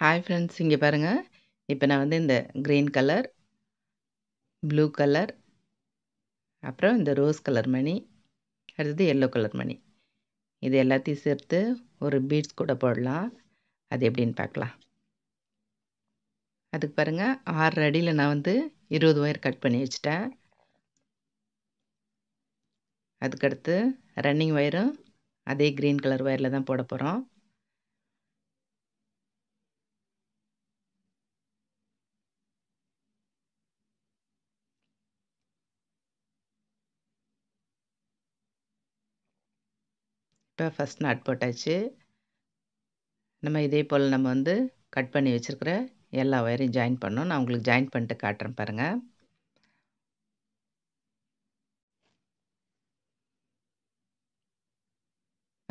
hi friends இங்கே பாருங்கள் இப்போ நான் வந்து இந்த க்ரீன் கலர் ப்ளூ கலர் அப்புறம் இந்த ரோஸ் கலர் மணி அடுத்தது எல்லோ கலர் மணி இது எல்லாத்தையும் சேர்த்து ஒரு பீட்ஸ் கூட போடலாம் அது எப்படின்னு பார்க்கலாம் அதுக்கு பாருங்கள் ஆறு அடியில் நான் வந்து இருபது ஒயர் கட் பண்ணி வச்சுட்டேன் அதுக்கடுத்து ரன்னிங் ஒயரும் அதே க்ரீன் கலர் ஒயரில் தான் போட போகிறோம் இப்போ ஃபஸ்ட் நாட் போட்டாச்சு நம்ம இதே போல் நம்ம வந்து கட் பண்ணி வச்சுருக்கிற எல்லா ஒயரையும் ஜாயின் பண்ணோம் நான் உங்களுக்கு ஜாயின் பண்ணிட்டு காட்டுறேன் பாருங்கள்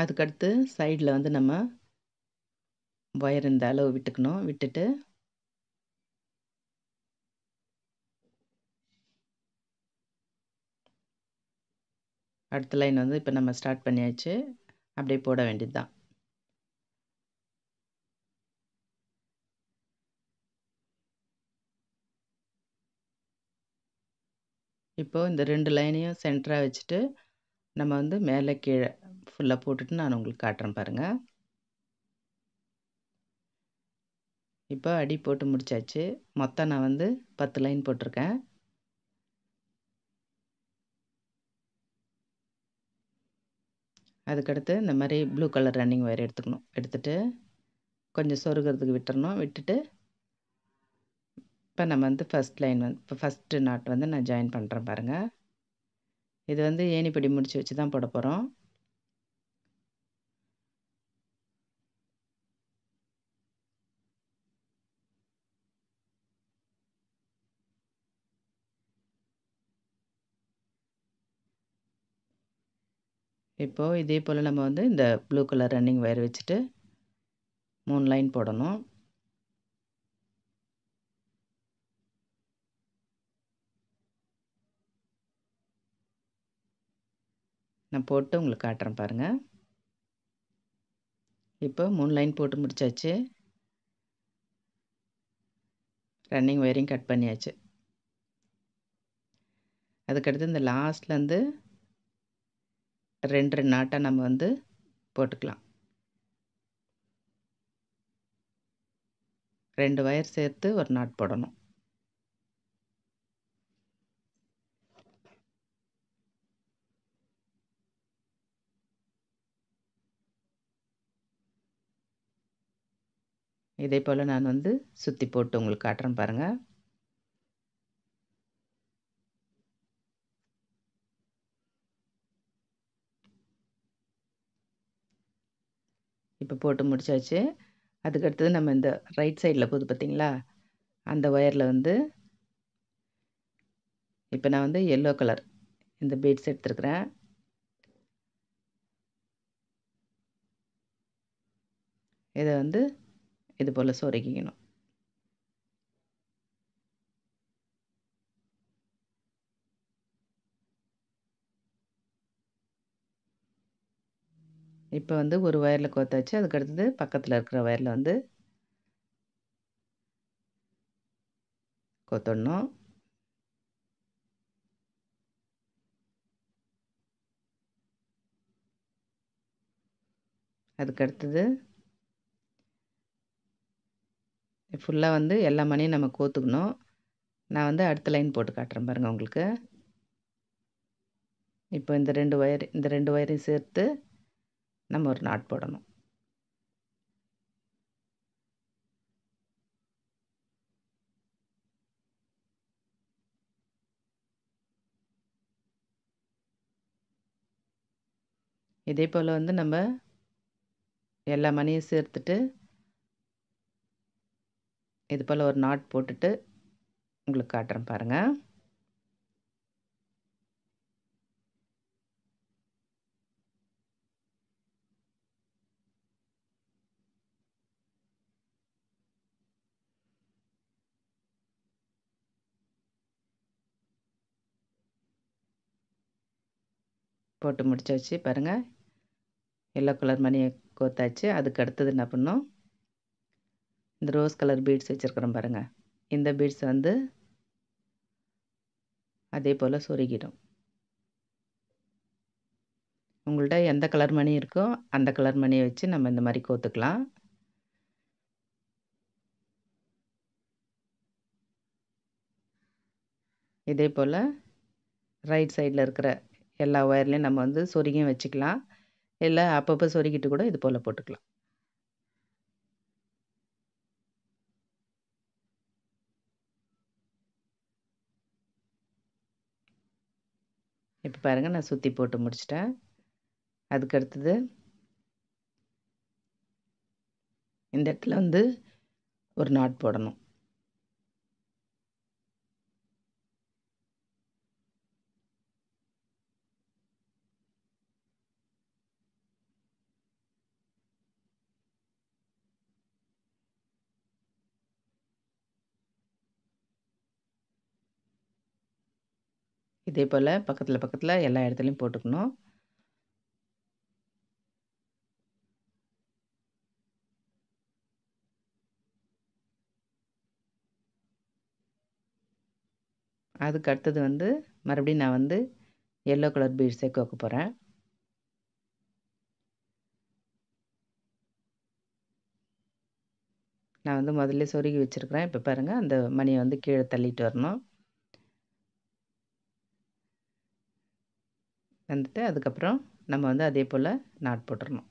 அதுக்கடுத்து சைடில் வந்து நம்ம ஒயர் இந்த அளவு விட்டுக்கணும் விட்டுட்டு அடுத்த லைன் வந்து இப்போ நம்ம ஸ்டார்ட் பண்ணியாச்சு அப்படியே போட வேண்டியது தான் இப்போது இந்த ரெண்டு லைனையும் சென்டராக வச்சுட்டு நம்ம வந்து மேலே கீழே ஃபுல்லாக போட்டுட்டு நான் உங்களுக்கு காட்டுறேன் பாருங்கள் இப்போ அடி போட்டு முடித்தாச்சு மொத்தம் நான் வந்து பத்து லைன் போட்டிருக்கேன் அதுக்கடுத்து இந்த மாதிரி ப்ளூ கலர் ரன்னிங் ஒயர் எடுத்துக்கணும் எடுத்துட்டு கொஞ்சம் சொருகிறதுக்கு விட்டுறணும் விட்டுட்டு இப்போ நம்ம வந்து ஃபஸ்ட் லைன் வந்து இப்போ ஃபஸ்ட்டு நாட் வந்து நான் ஜாயின் பண்ணுறேன் பாருங்கள் இது வந்து ஏணிப்படி முடித்து வச்சு தான் போட போகிறோம் இப்போது இதே போல் நம்ம வந்து இந்த ப்ளூ கலர் ரன்னிங் வயர் வச்சுட்டு மூணு லைன் போடணும் நான் போட்டு உங்களுக்கு காட்டுறேன் பாருங்கள் இப்போ மூணு லைன் போட்டு முடித்தாச்சு ரன்னிங் ஒயரிங் கட் பண்ணியாச்சு அதுக்கடுத்து இந்த லாஸ்ட்லேருந்து ரெண்டு ரெண்டு நாட்டாக நம்ம வந்து போட்டுக்கலாம் ரெண்டு ஒயர் சேர்த்து ஒரு நாட் போடணும் இதே போல் நான் வந்து சுற்றி போட்டு உங்களுக்கு காட்டுறேன் பாருங்கள் இப்போ போட்டு முடித்தாச்சு அதுக்கடுத்தது நம்ம இந்த ரைட் சைடில் போகுது பார்த்திங்களா அந்த ஒயரில் வந்து இப்போ நான் வந்து எல்லோ கலர் இந்த பீட்ஸ் எடுத்துருக்குறேன் இதை வந்து இது போல் சொருகிக்கணும் இப்போ வந்து ஒரு ஒயரில் கோத்தாச்சு அதுக்கடுத்தது பக்கத்தில் இருக்கிற ஒயரில் வந்து கொத்தணும் அதுக்கடுத்தது ஃபுல்லாக வந்து எல்லா மணியும் நம்ம கோத்துக்கணும் நான் வந்து அடுத்த லைன் போட்டு காட்டுறேன் பாருங்கள் உங்களுக்கு இப்போ இந்த ரெண்டு ஒயர் இந்த ரெண்டு ஒயரையும் சேர்த்து நம்ம ஒரு நாட் போடணும் இதே போல் வந்து நம்ம எல்லா மணியும் சேர்த்துட்டு இது போல் ஒரு நாட் போட்டுட்டு உங்களுக்கு காட்டுறேன் பாருங்கள் போட்டு முடிச்சாச்சு பாருங்கள் எல்லோ கலர் மணியை கோத்தாச்சு அதுக்கு அடுத்தது என்ன பண்ணும் இந்த ரோஸ் கலர் பீட்ஸ் வச்சுருக்குறோம் பாருங்கள் இந்த பீட்ஸ் வந்து அதே போல் சொருகிடும் உங்கள்கிட்ட எந்த கலர் மணி இருக்கோ அந்த கலர் மணியை வச்சு நம்ம இந்த மாதிரி கோத்துக்கலாம் இதே போல் ரைட் சைடில் இருக்கிற எல்லா ஒயர்லேயும் நம்ம வந்து சொருகியும் வச்சுக்கலாம் இல்லை அப்பப்போ சொருகிட்டு கூட இது போல் போட்டுக்கலாம் இப்போ பாருங்கள் நான் சுற்றி போட்டு முடிச்சிட்டேன் அதுக்கு அடுத்தது இந்த இடத்துல வந்து ஒரு நாட் போடணும் இதே போல் பக்கத்தில் பக்கத்தில் எல்லா இடத்துலையும் போட்டுக்கணும் அதுக்கு அடுத்தது வந்து மறுபடியும் நான் வந்து எல்லோ கலர் பீட்ஸே கோக்க போகிறேன் நான் வந்து முதல்ல சொருகி வச்சுருக்கிறேன் இப்போ பாருங்கள் அந்த மணியை வந்து கீழே தள்ளிட்டு வரணும் வந்துட்டு அதுக்கப்புறம் நம்ம வந்து அதே போல் நாட் போட்டுடணும்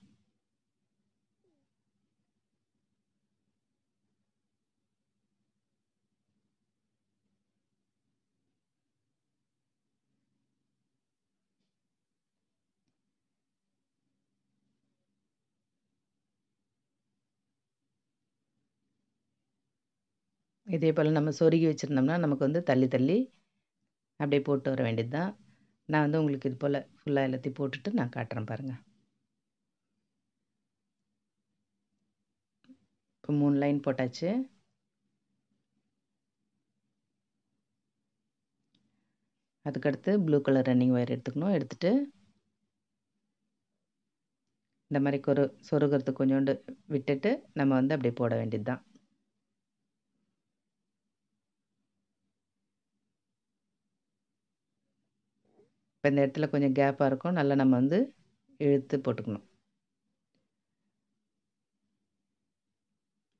இதே போல் நம்ம சொருகி வச்சுருந்தோம்னா நமக்கு வந்து தள்ளி தள்ளி அப்படியே போட்டு வர வேண்டியது தான் நான் வந்து உங்களுக்கு இது போல் ஃபுல்லாக எல்லாத்தையும் போட்டுட்டு நான் காட்டுறேன் பாருங்கள் இப்போ மூணு லைன் போட்டாச்சு அதுக்கடுத்து ப்ளூ கலர் ரன்னிங் ஒயர் எடுத்துக்கணும் எடுத்துகிட்டு இந்த மாதிரி கொரு சொருகிறதுக்கு கொஞ்சோண்டு விட்டுட்டு நம்ம வந்து அப்படியே போட வேண்டியது தான் இப்போ இந்த இடத்துல கொஞ்சம் கேப்பாக இருக்கும் நல்லா நம்ம வந்து இழுத்து போட்டுக்கணும்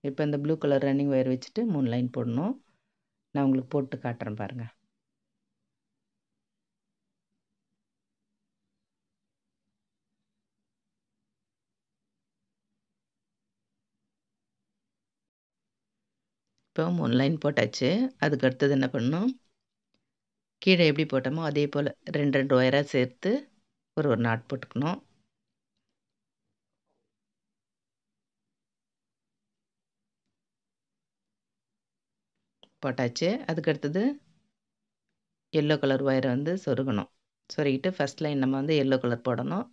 இப்போ இந்த ப்ளூ கலர் ரன்னிங் ஒயர் வச்சுட்டு மூணு லைன் போடணும் நான் உங்களுக்கு போட்டு காட்டுறேன் பாருங்கள் இப்போ மூணு லைன் போட்டாச்சு அதுக்கு அடுத்தது என்ன பண்ணணும் கீழே எப்படி போட்டோமோ அதே போல் ரெண்டு ரெண்டு ஒயராக சேர்த்து ஒரு ஒரு நாட் போட்டுக்கணும் போட்டாச்சு அதுக்கடுத்தது எல்லோ கலர் ஒயரை வந்து சொருகணும் சொருகிட்டு ஃபஸ்ட் லைன் நம்ம வந்து எல்லோ கலர் போடணும்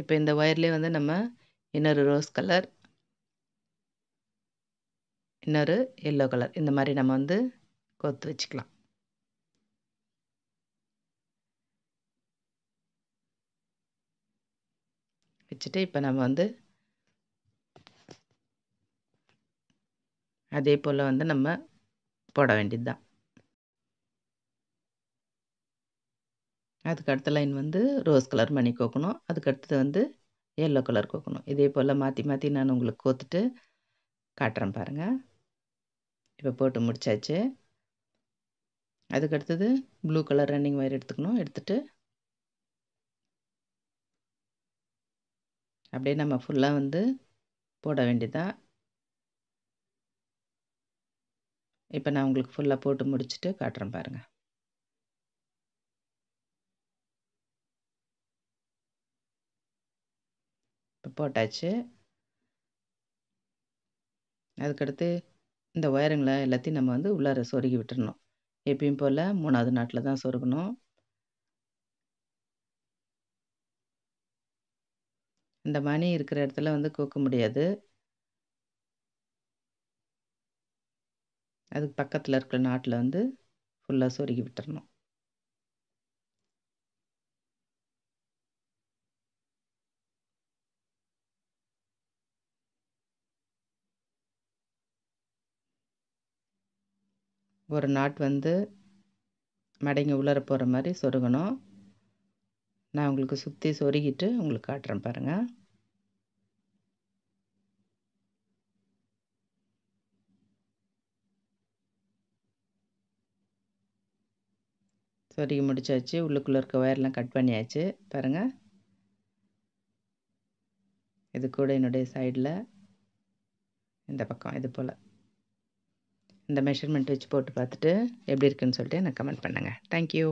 இப்போ இந்த ஒயர்லேயே வந்து நம்ம இன்னொரு ரோஸ் கலர் இன்னொரு எல்லோ கலர் இந்த மாதிரி நம்ம வந்து கோத்து வச்சுக்கலாம் வச்சுட்டு இப்போ நம்ம வந்து அதே போல் வந்து நம்ம போட வேண்டியது தான் அதுக்கு அடுத்த லைன் வந்து ரோஸ் கலர் மணி கோக்கணும் அதுக்கு அடுத்தது வந்து எல்லோ கலர் கோக்கணும் இதே போல் மாற்றி மாற்றி நான் உங்களுக்கு கோத்துட்டு காட்டுறேன் பாருங்கள் இப்போ போட்டு முடித்தாச்சு அதுக்கடுத்தது ப்ளூ கலர் ரன்னிங் ஒயர் எடுத்துக்கணும் எடுத்துகிட்டு அப்படியே நம்ம ஃபுல்லாக வந்து போட வேண்டியதான் இப்போ நான் உங்களுக்கு ஃபுல்லாக போட்டு முடிச்சுட்டு காட்டுறேன் பாருங்கள் போட்டாச்சு அதுக்கடுத்து இந்த ஒயருங்களை எல்லாத்தையும் நம்ம வந்து உள்ளார சொருகி விட்டுறணும் எப்பயும் போல் மூணாவது நாட்டில் தான் சொருகணும் இந்த மணி இருக்கிற இடத்துல வந்து கூக்க முடியாது அதுக்கு பக்கத்தில் இருக்கிற நாட்டில் வந்து ஃபுல்லாக சொருகி விட்டுறணும் ஒரு நாட் வந்து மடங்கி உள்ளர போகிற மாதிரி சொருகணும் நான் உங்களுக்கு சுற்றி சொருகிட்டு உங்களுக்கு காட்டுறேன் பாருங்கள் சொருகி முடிச்சாச்சு உள்ளுக்குள்ளே இருக்க ஒயர்லாம் கட் பண்ணியாச்சு பாருங்கள் இது கூட என்னுடைய சைடில் இந்த பக்கம் இது போல் இந்த மெஷர்மெண்ட் வச்சு போட்டு பார்த்துட்டு எப்படி இருக்குன்னு சொல்லிட்டு எனக்கு கமெண்ட் பண்ணுங்கள் தேங்க்யூ